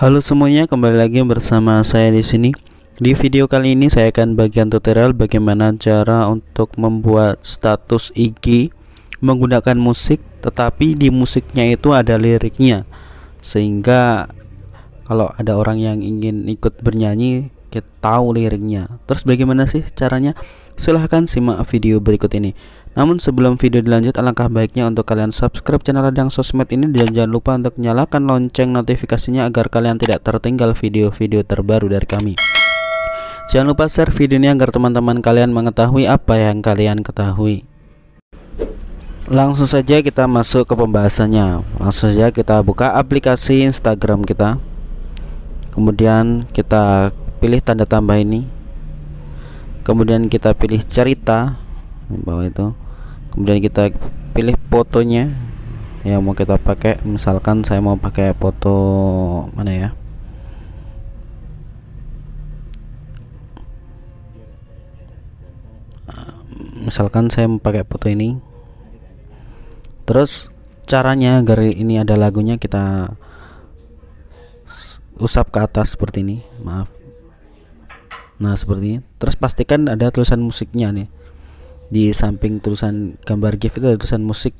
Halo semuanya, kembali lagi bersama saya di sini. Di video kali ini saya akan bagian tutorial bagaimana cara untuk membuat status IG menggunakan musik, tetapi di musiknya itu ada liriknya. Sehingga kalau ada orang yang ingin ikut bernyanyi kita tahu liriknya. Terus bagaimana sih caranya? Silahkan simak video berikut ini. Namun sebelum video dilanjut alangkah baiknya untuk kalian subscribe channel Radang Sosmed ini dan jangan lupa untuk nyalakan lonceng notifikasinya agar kalian tidak tertinggal video-video terbaru dari kami. Jangan lupa share video ini agar teman-teman kalian mengetahui apa yang kalian ketahui. Langsung saja kita masuk ke pembahasannya. Langsung saja kita buka aplikasi Instagram kita. Kemudian kita pilih tanda tambah ini kemudian kita pilih cerita bawah itu kemudian kita pilih fotonya yang mau kita pakai misalkan saya mau pakai foto mana ya misalkan saya pakai foto ini terus caranya agar ini ada lagunya kita usap ke atas seperti ini maaf Nah, seperti ini. Terus pastikan ada tulisan musiknya nih. Di samping tulisan gambar GIF itu ada tulisan musik.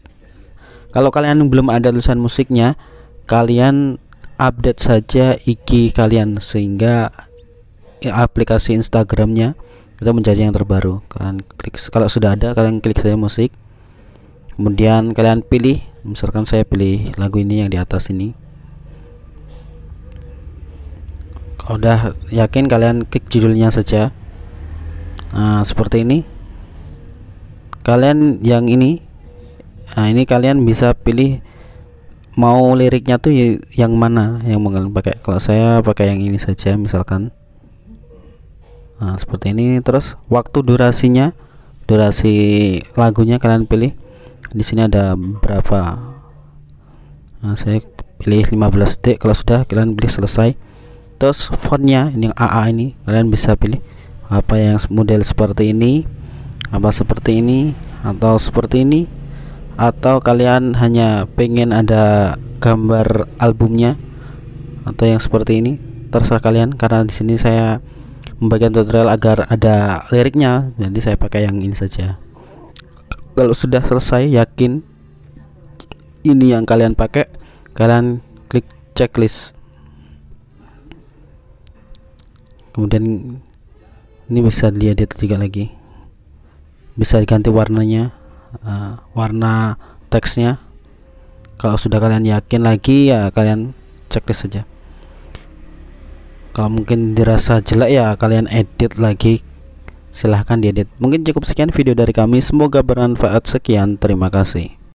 Kalau kalian belum ada tulisan musiknya, kalian update saja IG kalian sehingga aplikasi Instagramnya itu menjadi yang terbaru. Kalian klik kalau sudah ada kalian klik saja musik. Kemudian kalian pilih, misalkan saya pilih lagu ini yang di atas ini. Oh, udah yakin kalian klik judulnya saja nah, seperti ini kalian yang ini nah ini kalian bisa pilih mau liriknya tuh yang mana yang mau kalian pakai kalau saya pakai yang ini saja misalkan nah seperti ini terus waktu durasinya durasi lagunya kalian pilih di sini ada berapa nah, saya pilih 15 detik kalau sudah kalian pilih selesai terus fontnya ini yang AA ini kalian bisa pilih apa yang model seperti ini apa seperti ini atau seperti ini atau kalian hanya pengen ada gambar albumnya atau yang seperti ini terserah kalian karena di sini saya membagikan tutorial agar ada liriknya jadi saya pakai yang ini saja kalau sudah selesai yakin ini yang kalian pakai kalian klik checklist kemudian ini bisa dilihat di juga lagi bisa diganti warnanya uh, warna teksnya kalau sudah kalian yakin lagi ya kalian checklist saja kalau mungkin dirasa jelek ya kalian edit lagi silahkan diedit mungkin cukup sekian video dari kami semoga bermanfaat sekian terima kasih